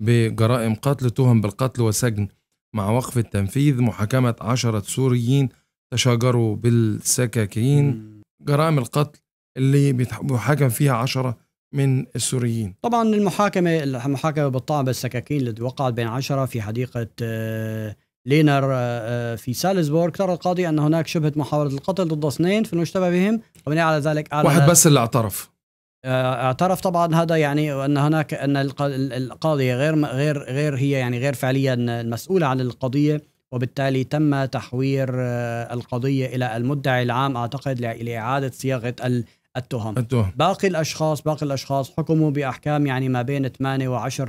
بجرائم قتل تهم بالقتل وسجن مع وقف التنفيذ محاكمة عشرة سوريين تشاجروا بالسكاكين جرائم القتل اللي بيحاكم فيها عشرة من السوريين طبعا المحاكمة المحاكمة بالطعن بالسكاكين اللي وقعت بين عشرة في حديقة آه، لينر آه، آه، في سالزبورغ ترى القاضي أن هناك شبهة محاولة القتل ضد اثنين في اشتبه بهم وبناء على ذلك أعلن واحد بس اللي اعترف آه، اعترف طبعا هذا يعني ان هناك ان القاضيه غير غير غير هي يعني غير فعليا المسؤوله عن القضيه وبالتالي تم تحوير آه، القضيه الى المدعي العام اعتقد لاعاده صياغه التهم التهم باقي الاشخاص باقي الاشخاص حكموا باحكام يعني ما بين 8 و10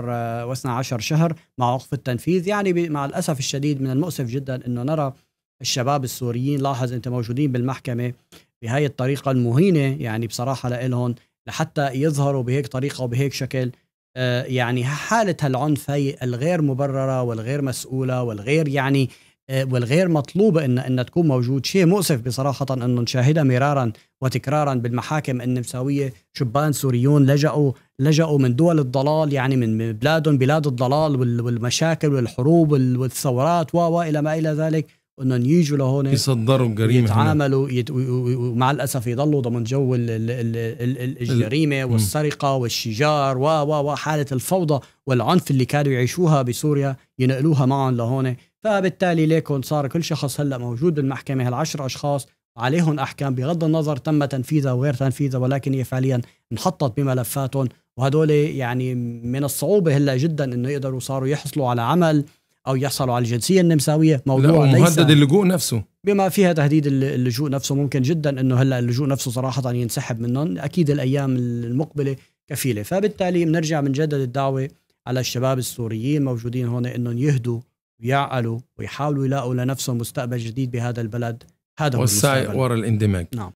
و12 شهر مع وقف التنفيذ يعني مع الاسف الشديد من المؤسف جدا انه نرى الشباب السوريين لاحظ انت موجودين بالمحكمه بهاي الطريقه المهينه يعني بصراحه لهم لحتى يظهروا بهيك طريقه وبهيك شكل آه، يعني حاله هالعنف هي الغير مبرره والغير مسؤوله والغير يعني آه، والغير مطلوبه ان ان تكون موجود شيء مؤسف بصراحه انه نشاهدها مرارا وتكرارا بالمحاكم النمساويه شبان سوريون لجأوا لجأوا من دول الضلال يعني من بلادهم بلاد الضلال والمشاكل والحروب والثورات و والى ما الى ذلك انهم يجوا لهون يصدروا الجريمه يتعاملوا يت... ومع الاسف يضلوا ضمن جو ال... ال... ال... الجريمه والسرقه والشجار و و وحاله الفوضى والعنف اللي كانوا يعيشوها بسوريا ينقلوها معهم لهون فبالتالي ليكون صار كل شخص هلا موجود بالمحكمه هالعشر اشخاص عليهم احكام بغض النظر تم تنفيذها وغير تنفيذها ولكن هي فعليا انحطت بملفاتهم وهدول يعني من الصعوبه هلا جدا انه يقدروا صاروا يحصلوا على عمل او يحصلوا على الجنسيه النمساويه موضوع لا ليس مهدد اللجوء نفسه بما فيها تهديد اللجوء نفسه ممكن جدا انه هلا اللجوء نفسه صراحه ينسحب منهم اكيد الايام المقبله كفيله فبالتالي بنرجع بنجدد الدعوه على الشباب السوريين موجودين هون انهم يهدوا ويعقلوا ويحاولوا يلاقوا لنفسهم مستقبل جديد بهذا البلد هذا هو السعي وراء الاندماج نعم